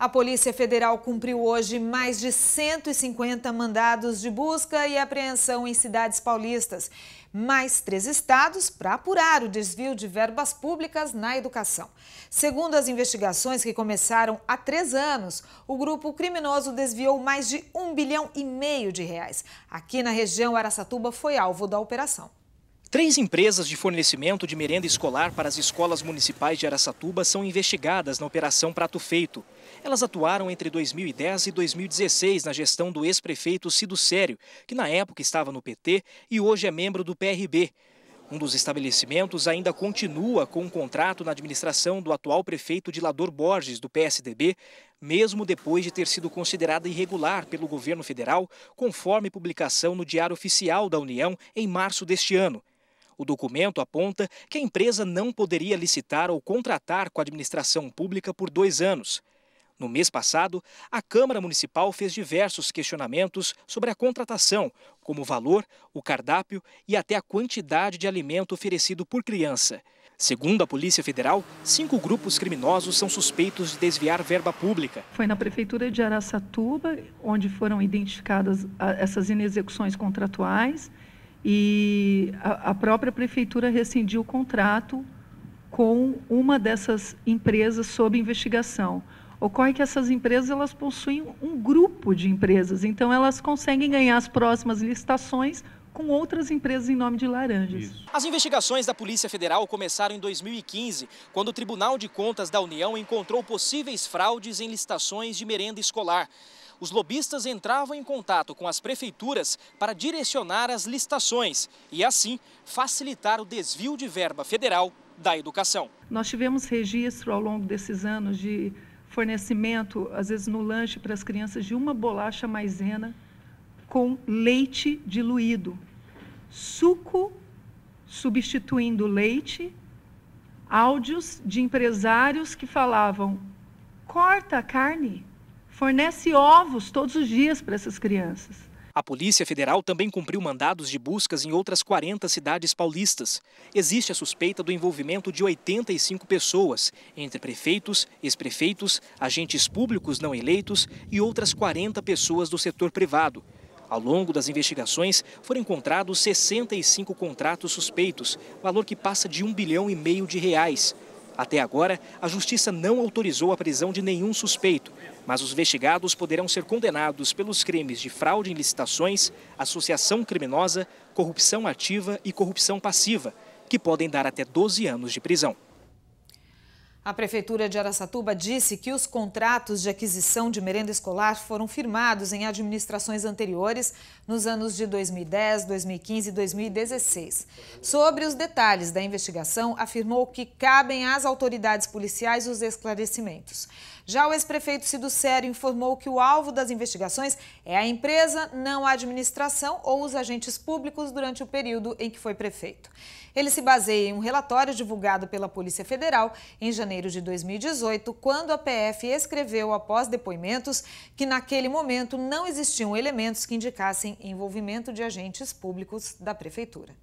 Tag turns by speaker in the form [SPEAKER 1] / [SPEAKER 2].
[SPEAKER 1] A Polícia Federal cumpriu hoje mais de 150 mandados de busca e apreensão em cidades paulistas. Mais três estados para apurar o desvio de verbas públicas na educação. Segundo as investigações que começaram há três anos, o grupo criminoso desviou mais de um bilhão e meio de reais. Aqui na região, Aracatuba foi alvo da operação.
[SPEAKER 2] Três empresas de fornecimento de merenda escolar para as escolas municipais de Araçatuba são investigadas na Operação Prato Feito. Elas atuaram entre 2010 e 2016 na gestão do ex-prefeito Cido Sério, que na época estava no PT e hoje é membro do PRB. Um dos estabelecimentos ainda continua com um contrato na administração do atual prefeito Dilador Borges, do PSDB, mesmo depois de ter sido considerada irregular pelo governo federal, conforme publicação no Diário Oficial da União em março deste ano. O documento aponta que a empresa não poderia licitar ou contratar com a administração pública por dois anos. No mês passado, a Câmara Municipal fez diversos questionamentos sobre a contratação, como o valor, o cardápio e até a quantidade de alimento oferecido por criança. Segundo a Polícia Federal, cinco grupos criminosos são suspeitos de desviar verba pública.
[SPEAKER 3] Foi na Prefeitura de Araçatuba, onde foram identificadas essas inexecuções contratuais e a, a própria prefeitura rescindiu o contrato com uma dessas empresas sob investigação. Ocorre que essas empresas elas possuem um grupo de empresas, então elas conseguem ganhar as próximas licitações com outras empresas em nome de laranjas. Isso.
[SPEAKER 2] As investigações da Polícia Federal começaram em 2015, quando o Tribunal de Contas da União encontrou possíveis fraudes em licitações de merenda escolar os lobistas entravam em contato com as prefeituras para direcionar as licitações e, assim, facilitar o desvio de verba federal da educação.
[SPEAKER 3] Nós tivemos registro ao longo desses anos de fornecimento, às vezes no lanche para as crianças, de uma bolacha maisena com leite diluído, suco substituindo leite, áudios de empresários que falavam: corta a carne, fornece ovos todos os dias para essas crianças.
[SPEAKER 2] A Polícia Federal também cumpriu mandados de buscas em outras 40 cidades paulistas. Existe a suspeita do envolvimento de 85 pessoas, entre prefeitos, ex-prefeitos, agentes públicos não eleitos e outras 40 pessoas do setor privado. Ao longo das investigações, foram encontrados 65 contratos suspeitos, valor que passa de um bilhão e meio de reais. Até agora, a justiça não autorizou a prisão de nenhum suspeito, mas os investigados poderão ser condenados pelos crimes de fraude em licitações, associação criminosa, corrupção ativa e corrupção passiva, que podem dar até 12 anos de prisão.
[SPEAKER 1] A Prefeitura de Aracatuba disse que os contratos de aquisição de merenda escolar foram firmados em administrações anteriores nos anos de 2010, 2015 e 2016. Sobre os detalhes da investigação, afirmou que cabem às autoridades policiais os esclarecimentos. Já o ex-prefeito Cido Sério informou que o alvo das investigações é a empresa, não a administração ou os agentes públicos durante o período em que foi prefeito. Ele se baseia em um relatório divulgado pela Polícia Federal em janeiro janeiro de 2018, quando a PF escreveu, após depoimentos, que naquele momento não existiam elementos que indicassem envolvimento de agentes públicos da Prefeitura.